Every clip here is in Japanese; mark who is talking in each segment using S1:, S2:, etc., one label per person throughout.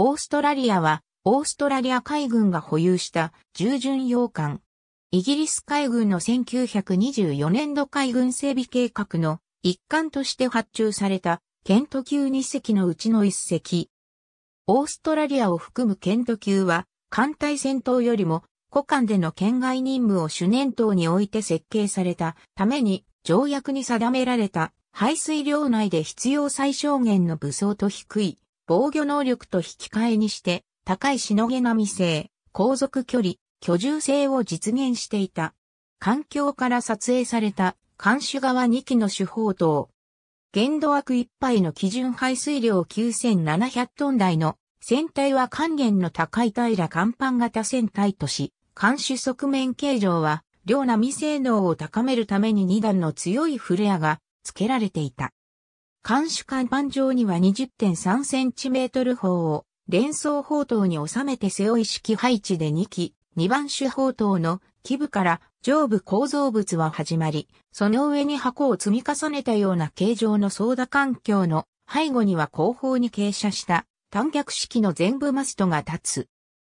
S1: オーストラリアは、オーストラリア海軍が保有した従順洋艦。イギリス海軍の1924年度海軍整備計画の一環として発注されたケント級2隻のうちの1隻。オーストラリアを含むケント級は、艦隊戦闘よりも、古艦での県外任務を主念頭に置いて設計されたために、条約に定められた排水量内で必要最小限の武装と低い防御能力と引き換えにして、高いしのげ波性、航続距離、居住性を実現していた。環境から撮影された、監視側2機の手法等。限度枠1杯の基準排水量9700トン台の船体は還元の高い平甲板型船体とし、監視側面形状は、両波性能を高めるために2段の強いフレアが付けられていた。監視看板上には 20.3cm 砲を連装砲塔に収めて背負い式配置で2機、2番手砲塔の基部から上部構造物は始まり、その上に箱を積み重ねたような形状の操舵環境の背後には後方に傾斜した単脚式の全部マストが立つ。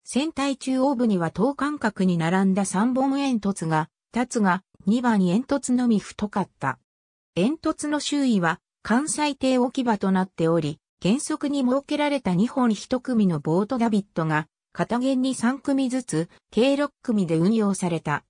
S1: 船体中央部には等間隔に並んだ3本煙突が立つが、2番煙突のみ太かった。煙突の周囲は関西艇置き場となっており、原則に設けられた2本1組のボートダビットが、片原に3組ずつ、計6組で運用された。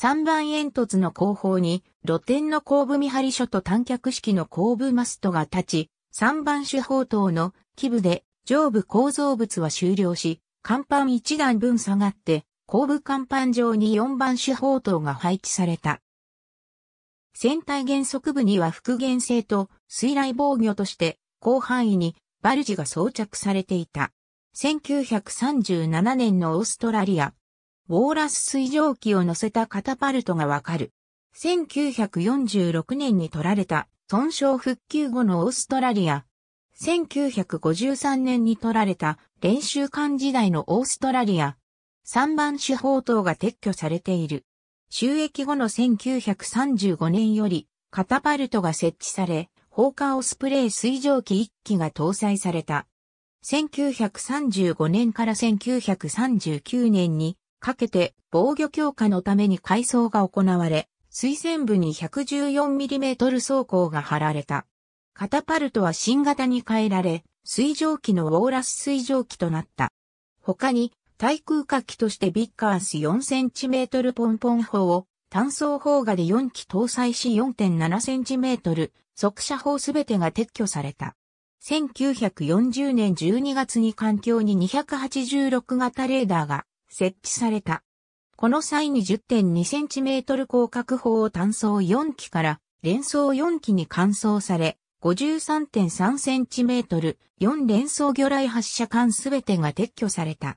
S1: 3番煙突の後方に、露天の後部見張り所と短脚式の後部マストが立ち、3番手法等の基部で上部構造物は終了し、甲板1段分下がって、後部甲板上に4番手法等が配置された。船体原則部には復元性と水雷防御として広範囲にバルジが装着されていた。1937年のオーストラリア、ウォーラス水蒸気を乗せたカタパルトがわかる。1946年に取られた、損傷復旧後のオーストラリア。1953年に取られた練習艦時代のオーストラリア。3番手砲塔が撤去されている。収益後の1935年より、カタパルトが設置され、放火オスプレイ水蒸気1機が搭載された。1935年から1939年にかけて防御強化のために改装が行われ、水線部に 114mm 走行が張られた。カタパルトは新型に変えられ、水蒸気のウォーラス水蒸気となった。他に対空火器としてビッカース 4cm ポンポン砲を単装砲画で4機搭載し 4.7cm 速射砲すべてが撤去された。1940年12月に環境に286型レーダーが設置された。この際に 10.2cm 広角砲を単装4機から連装4機に換装され、53.3cm、4連装魚雷発射管すべてが撤去された。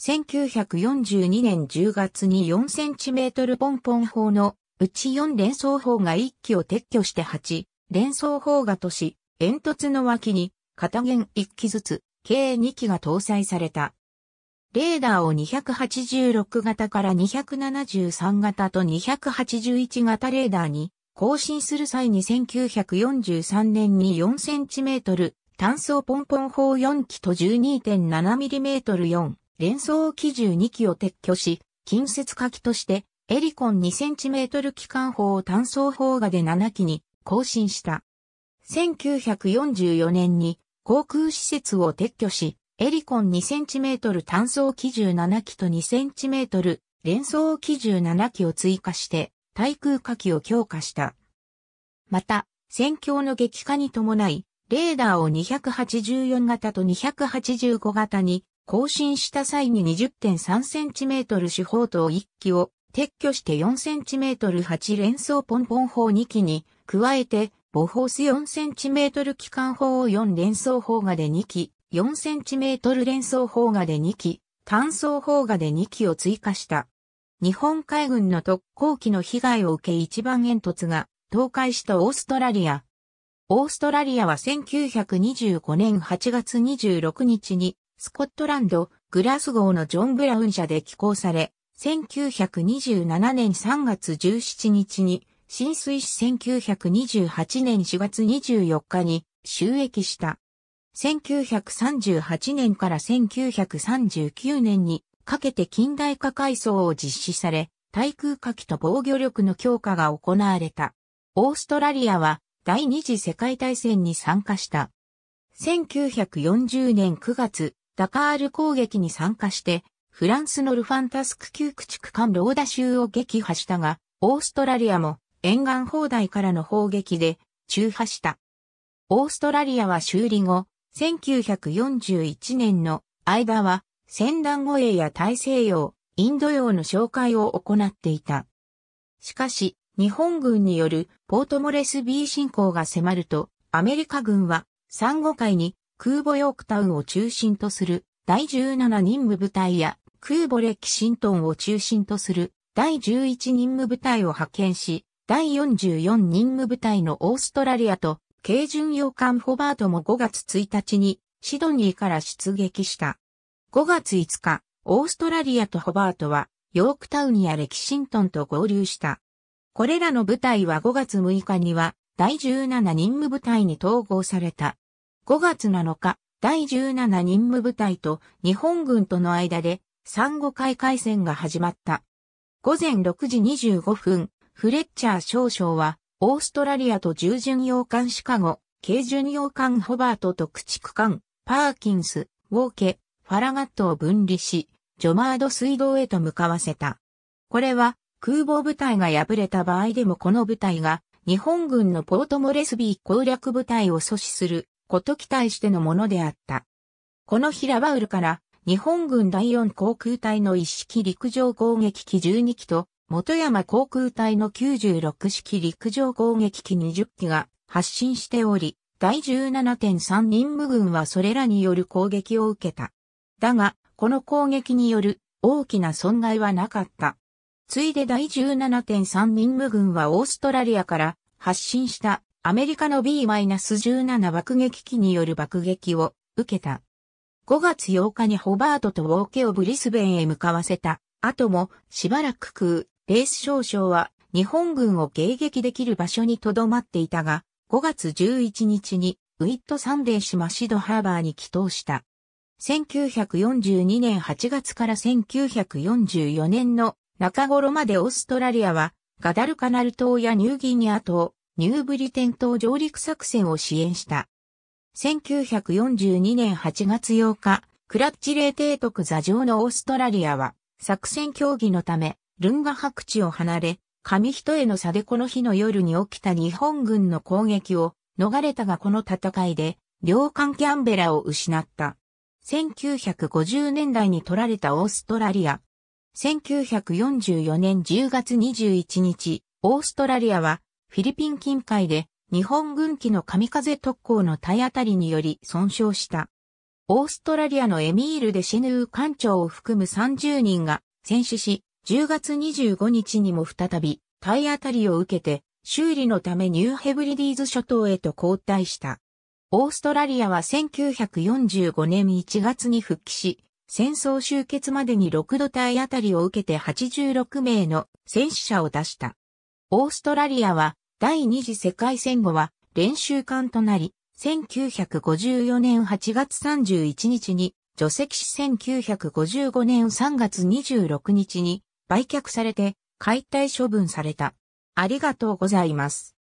S1: 1942年10月に 4cm ポンポン砲のうち4連装砲が1機を撤去して8連装砲がとし、煙突の脇に片弦1機ずつ計2機が搭載された。レーダーを286型から273型と281型レーダーに更新する際に1943年に 4cm 単装ポンポン砲4機と 12.7mm4 連装機12機を撤去し、近接火器として、エリコン 2cm 機関砲を単装砲画で7機に更新した。1944年に航空施設を撤去し、エリコン 2cm 単装機17機と 2cm 連装機17機を追加して対空火器を強化した。また、戦況の激化に伴い、レーダーを284型と285型に更新した際に 20.3cm 四方等1機を撤去して 4cm8 連装ポンポン砲2機に加えてボホース 4cm 機関砲を4連装砲がで2機、4cm 連装砲がで2機、単装砲がで2機を追加した。日本海軍の特攻機の被害を受け一番煙突が倒壊したオーストラリア。オーストラリアは1925年8月26日にスコットランド、グラスゴーのジョン・ブラウン社で寄港され、1927年3月17日に、浸水し1928年4月24日に収益した。1938年から1939年にかけて近代化改装を実施され、対空火器と防御力の強化が行われた。オーストラリアは第二次世界大戦に参加した。1940年9月、ダカール攻撃に参加して、フランスのルファンタスク旧駆逐艦ローダ州を撃破したが、オーストラリアも沿岸砲台からの砲撃で中破した。オーストラリアは修理後、1941年の間は、戦団護衛や大西洋、インド洋の紹介を行っていた。しかし、日本軍によるポートモレスビー侵攻が迫ると、アメリカ軍は、珊瑚海に空母ヨークタウンを中心とする第17任務部隊や空母レキシントンを中心とする第11任務部隊を派遣し、第44任務部隊のオーストラリアと軽巡洋艦ホバートも5月1日にシドニーから出撃した。5月5日、オーストラリアとホバートはヨークタウンやレキシントンと合流した。これらの部隊は5月6日には第17任務部隊に統合された。5月7日、第17任務部隊と日本軍との間で産後海海戦が始まった。午前6時25分、フレッチャー少将は、オーストラリアと従巡洋艦シカゴ、軽巡洋艦ホバートと駆逐艦、パーキンス、ウォーケ、ファラガットを分離し、ジョマード水道へと向かわせた。これは、空母部隊が敗れた場合でもこの部隊が、日本軍のポートモレスビー攻略部隊を阻止すること期待してのものであった。この日ラバウルから日本軍第4航空隊の1式陸上攻撃機12機と元山航空隊の96式陸上攻撃機20機が発進しており、第17.3任務軍はそれらによる攻撃を受けた。だが、この攻撃による大きな損害はなかった。ついで第17.3任務軍はオーストラリアから発進したアメリカの B-17 爆撃機による爆撃を受けた。5月8日にホバートとウォーケをブリスベンへ向かわせた後もしばらく空、レース少将は日本軍を迎撃できる場所に留まっていたが、5月11日にウィット・サンデーシマシドハーバーに帰投した。1942年8月から1944年の中頃までオーストラリアはガダルカナル島やニューギニア島、ニューブリテン島上陸作戦を支援した。1942年8月8日、クラッチレー提督座上のオーストラリアは、作戦協議のため、ルンガ白地を離れ、紙一重の差でこの日の夜に起きた日本軍の攻撃を逃れたがこの戦いで、両艦キャンベラを失った。1950年代に取られたオーストラリア。1944年10月21日、オーストラリアはフィリピン近海で日本軍機の神風特攻の体当たりにより損傷した。オーストラリアのエミール・デシェヌー艦長を含む30人が戦死し、10月25日にも再び体当たりを受けて修理のためニューヘブリディーズ諸島へと交代した。オーストラリアは1945年1月に復帰し、戦争終結までに6度体当たりを受けて86名の戦死者を出した。オーストラリアは第二次世界戦後は練習艦となり、1954年8月31日に除籍し1955年3月26日に売却されて解体処分された。ありがとうございます。